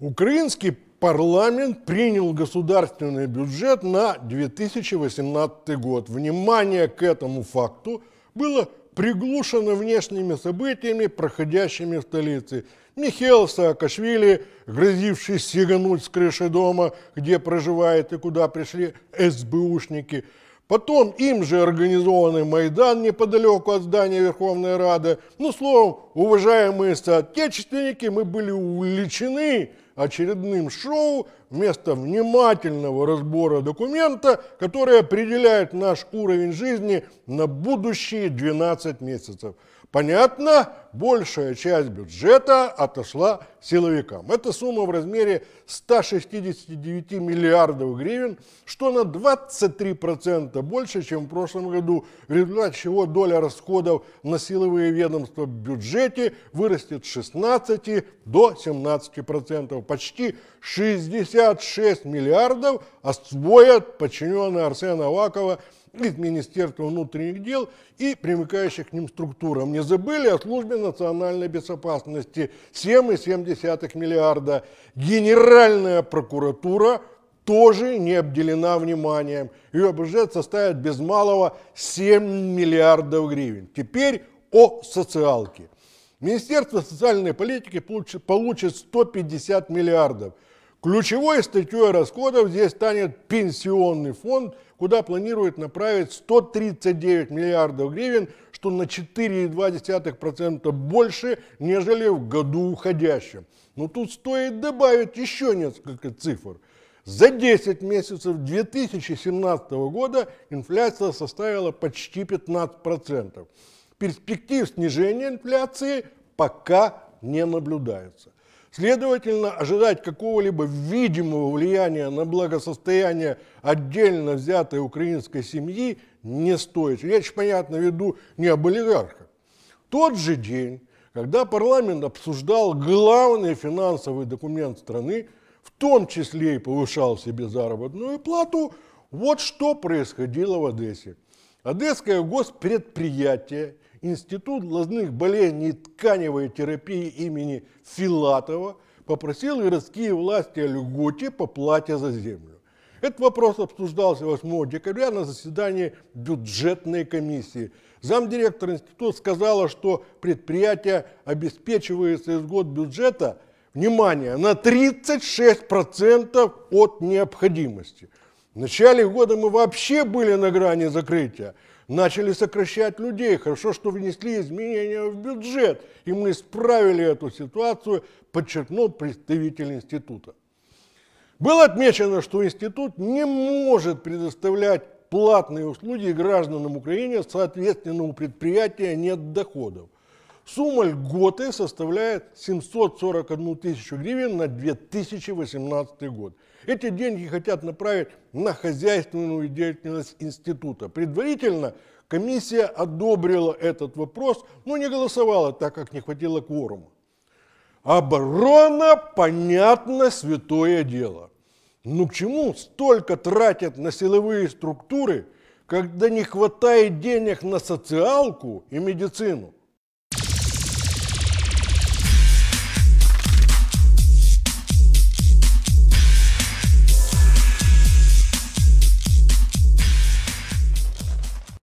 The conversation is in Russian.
Украинский парламент принял государственный бюджет на 2018 год. Внимание к этому факту было приглушено внешними событиями, проходящими в столице. Михаил Саакашвили, грозивший сигануть с крыши дома, где проживает и куда пришли СБУшники. Потом им же организованный Майдан неподалеку от здания Верховной Рады. Ну, словом, уважаемые соотечественники, мы были увлечены очередным шоу вместо внимательного разбора документа, который определяет наш уровень жизни на будущие 12 месяцев. Понятно, большая часть бюджета отошла силовикам. Это сумма в размере 169 миллиардов гривен, что на 23% больше, чем в прошлом году, в результате чего доля расходов на силовые ведомства в бюджете вырастет с 16 до 17%. Почти 66 миллиардов освоят подчиненные Арсена Авакова – из Министерства внутренних дел и примыкающих к ним структурам. Не забыли о службе национальной безопасности 7,7 миллиарда. Генеральная прокуратура тоже не обделена вниманием. Ее бюджет составит без малого 7 миллиардов гривен. Теперь о социалке. Министерство социальной политики получит 150 миллиардов – Ключевой статьей расходов здесь станет пенсионный фонд, куда планирует направить 139 миллиардов гривен, что на 4,2% больше, нежели в году уходящем. Но тут стоит добавить еще несколько цифр. За 10 месяцев 2017 года инфляция составила почти 15%. Перспектив снижения инфляции пока не наблюдается. Следовательно, ожидать какого-либо видимого влияния на благосостояние отдельно взятой украинской семьи не стоит. Речь, понятно, веду не об олигархах. Тот же день, когда парламент обсуждал главный финансовый документ страны, в том числе и повышал себе заработную плату, вот что происходило в Одессе. Одесское госпредприятие – Институт глазных болезней и тканевой терапии имени Филатова попросил городские власти о льготе по плате за землю. Этот вопрос обсуждался 8 декабря на заседании бюджетной комиссии. Замдиректор института сказала, что предприятие обеспечивается из год бюджета, внимание, на 36% от необходимости. В начале года мы вообще были на грани закрытия начали сокращать людей. Хорошо, что внесли изменения в бюджет, и мы исправили эту ситуацию, подчеркнул представитель института. Было отмечено, что институт не может предоставлять платные услуги гражданам Украины, соответственно, у предприятия нет доходов. Сумма льготы составляет 741 тысячу гривен на 2018 год. Эти деньги хотят направить на хозяйственную деятельность института. Предварительно комиссия одобрила этот вопрос, но не голосовала, так как не хватило кворума. Оборона, понятно, святое дело. Ну к чему столько тратят на силовые структуры, когда не хватает денег на социалку и медицину?